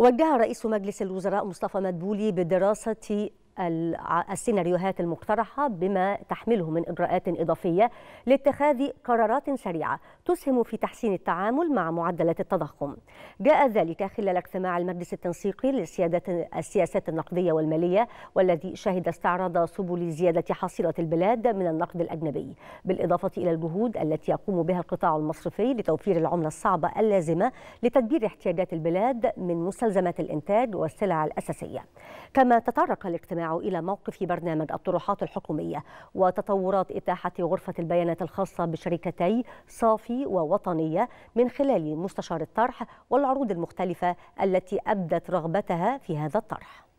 وجه رئيس مجلس الوزراء مصطفى مدبولي بدراسة السيناريوهات المقترحة بما تحمله من إجراءات إضافية لاتخاذ قرارات سريعة تسهم في تحسين التعامل مع معدلات التضخم جاء ذلك خلال اجتماع المجلس التنسيقي لسيادة السياسات النقدية والمالية والذي شهد استعراض سبل زيادة حصيلة البلاد من النقد الأجنبي بالإضافة إلى الجهود التي يقوم بها القطاع المصرفي لتوفير العملة الصعبة اللازمة لتدبير احتياجات البلاد من مستلزمات الإنتاج والسلع الأساسية كما تطرق الاجتماع إلى موقف برنامج الطروحات الحكومية وتطورات إتاحة غرفة البيانات الخاصة بشركتي صافي ووطنية من خلال مستشار الطرح والعروض المختلفة التي أبدت رغبتها في هذا الطرح